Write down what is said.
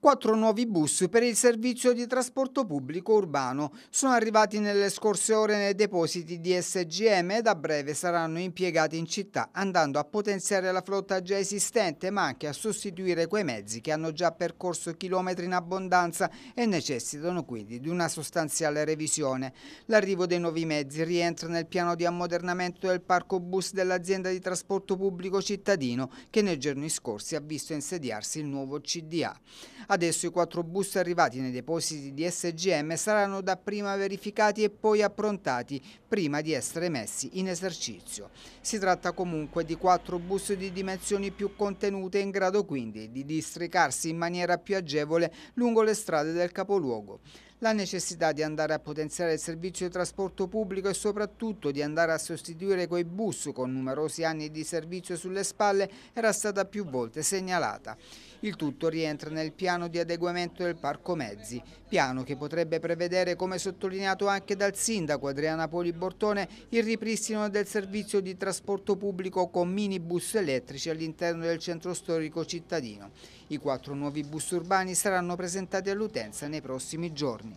Quattro nuovi bus per il servizio di trasporto pubblico urbano sono arrivati nelle scorse ore nei depositi di SGM e da breve saranno impiegati in città andando a potenziare la flotta già esistente ma anche a sostituire quei mezzi che hanno già percorso chilometri in abbondanza e necessitano quindi di una sostanziale revisione. L'arrivo dei nuovi mezzi rientra nel piano di ammodernamento del parco bus dell'azienda di trasporto pubblico cittadino che nei giorni scorsi ha visto insediarsi il nuovo CDA. Adesso i quattro bus arrivati nei depositi di SGM saranno dapprima verificati e poi approntati prima di essere messi in esercizio. Si tratta comunque di quattro bus di dimensioni più contenute in grado quindi di districarsi in maniera più agevole lungo le strade del capoluogo. La necessità di andare a potenziare il servizio di trasporto pubblico e soprattutto di andare a sostituire quei bus con numerosi anni di servizio sulle spalle era stata più volte segnalata. Il tutto rientra nel piano di adeguamento del parco mezzi, piano che potrebbe prevedere, come sottolineato anche dal sindaco Adriana Poli Bortone, il ripristino del servizio di trasporto pubblico con minibus elettrici all'interno del centro storico cittadino. I quattro nuovi bus urbani saranno presentati all'utenza nei prossimi giorni.